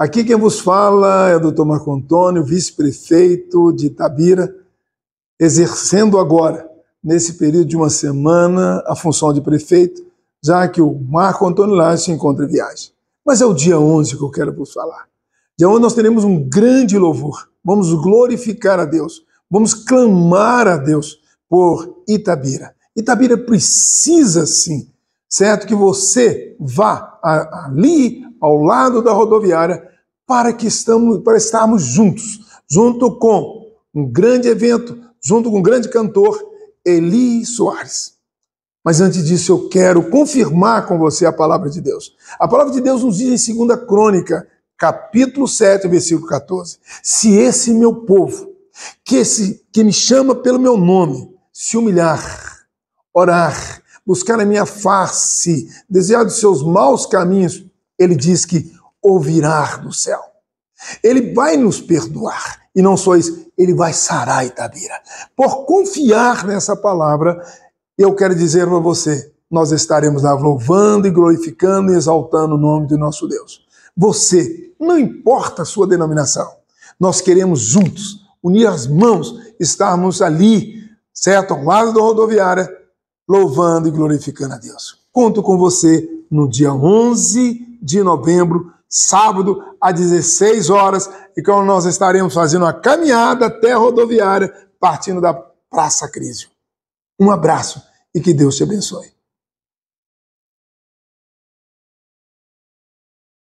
Aqui quem vos fala é o doutor Marco Antônio, vice-prefeito de Itabira, exercendo agora, nesse período de uma semana, a função de prefeito, já que o Marco Antônio Lage se encontra em viagem. Mas é o dia 11 que eu quero vos falar. Dia 11 nós teremos um grande louvor. Vamos glorificar a Deus, vamos clamar a Deus por Itabira. Itabira precisa sim, certo? Que você vá ali ao lado da rodoviária para que estamos, para estarmos juntos, junto com um grande evento, junto com um grande cantor, Eli Soares. Mas antes disso, eu quero confirmar com você a palavra de Deus. A palavra de Deus nos diz em 2 Crônica, capítulo 7, versículo 14: Se esse meu povo, que, esse, que me chama pelo meu nome, se humilhar, orar, buscar a minha face, desviar dos seus maus caminhos, ele diz que ouvirá do céu. Ele vai nos perdoar. E não só isso, ele vai sarar Itabira. Por confiar nessa palavra, eu quero dizer para você, nós estaremos lá louvando e glorificando e exaltando o nome do nosso Deus. Você, não importa a sua denominação, nós queremos juntos, unir as mãos, estarmos ali, certo? Ao lado da rodoviária, louvando e glorificando a Deus. Conto com você no dia 11 de novembro, sábado, às 16 horas, e quando nós estaremos fazendo a caminhada até a rodoviária, partindo da Praça Crise. Um abraço e que Deus te abençoe.